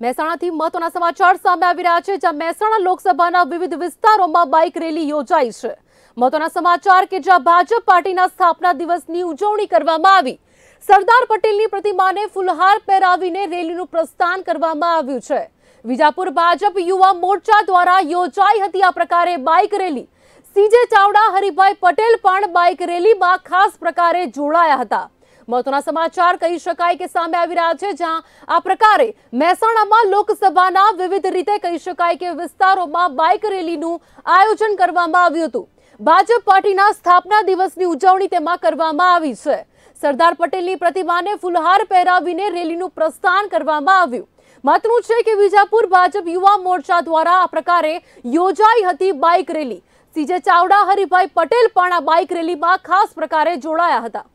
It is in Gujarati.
મહેસાણાથી મહત્વના સમાચાર સામે આવી રહ્યા છે જ્યાં મહેસાણા લોકસભાના વિવિધ વિસ્તારોમાં બાઇક રેલી યોજાઈ છે મહત્વના સમાચાર કે જ્યાં ભાજપ પાર્ટીના સ્થાપના દિવસની ઉજવણી કરવામાં આવી સરદાર પટેલની પ્રતિમાને ફુલહાર પહેરાવીને રેલીનું પ્રસ્થાન કરવામાં આવ્યું છે વિજાપુર ભાજપ યુવા મોરચા દ્વારા યોજાઈ હતી આ પ્રકારે bike rally CJ Chavda Haribhai Patel પણ બાઇક રેલીમાં ખાસ પ્રકારે જોડાયા હતા મહત્વના સમાચાર કહી શકાય કે સામે આવી રહ્યા છે જ્યાં આ પ્રકારે મહેસાણામાં લોકસભાના વિવિધ રીતે કહી શકાય કે વિસ્તારોમાં બાઇક રેલીનું આયોજન કરવામાં આવ્યું હતું ભાજપ પાર્ટીના સ્થાપના દિવસની ઉજવણી તેમાં કરવામાં આવી છે સરદાર પટેલની પ્રતિમાને ફુલહાર પહેરાવીને રેલીનું પ્રસ્થાન કરવામાં આવ્યું મહત્વનું છે કે વિજાપુર ભાજપ યુવા મોરચા દ્વારા આ પ્રકારે યોજાઈ હતી bike rally CJ Chavda Haribhai Patel પણ આ બાઇક રેલીમાં ખાસ પ્રકારે જોડાયા હતા